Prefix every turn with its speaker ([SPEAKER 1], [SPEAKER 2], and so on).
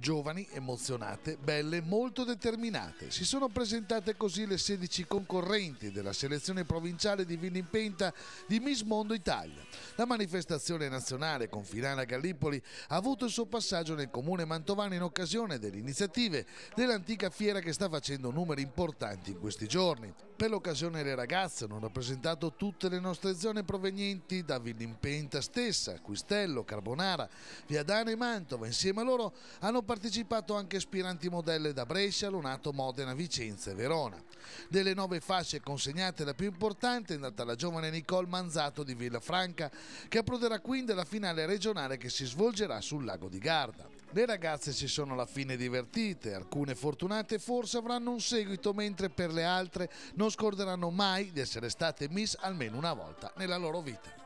[SPEAKER 1] giovani, emozionate, belle, molto determinate. Si sono presentate così le 16 concorrenti della selezione provinciale di Vini Penta di Miss Mondo Italia. La manifestazione nazionale con Firana Gallipoli ha avuto il suo passaggio nel comune mantovano in occasione delle iniziative dell'antica fiera che sta facendo numeri importanti in questi giorni. Per l'occasione le ragazze hanno rappresentato tutte le nostre zone provenienti da Villimpenta stessa, Quistello, Carbonara, Viadano e Mantova. Insieme a loro hanno partecipato anche aspiranti modelle da Brescia, Lonato, Modena, Vicenza e Verona. Delle nove fasce consegnate la più importante è andata la giovane Nicole Manzato di Villafranca che approderà quindi alla finale regionale che si svolgerà sul lago di Garda. Le ragazze si sono alla fine divertite, alcune fortunate forse avranno un seguito, mentre per le altre non scorderanno mai di essere state miss almeno una volta nella loro vita.